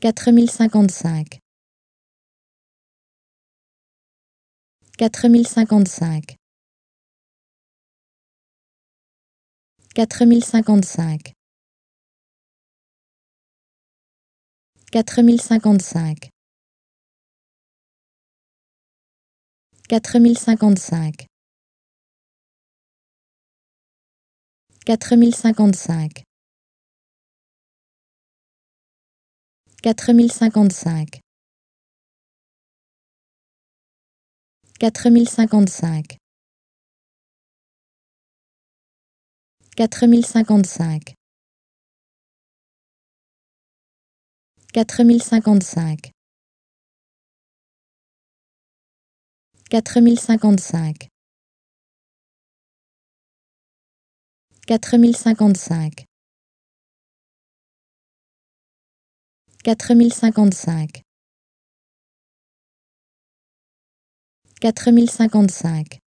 4055 4055 4055 4055 4055 4055 quatre mille cinquante-cinq quatre mille cinquante-cinq quatre mille cinquante-cinq quatre mille cinquante-cinq quatre mille cinquante-cinq quatre mille cinquante-cinq quatre mille cinquante-cinq quatre mille cinquante-cinq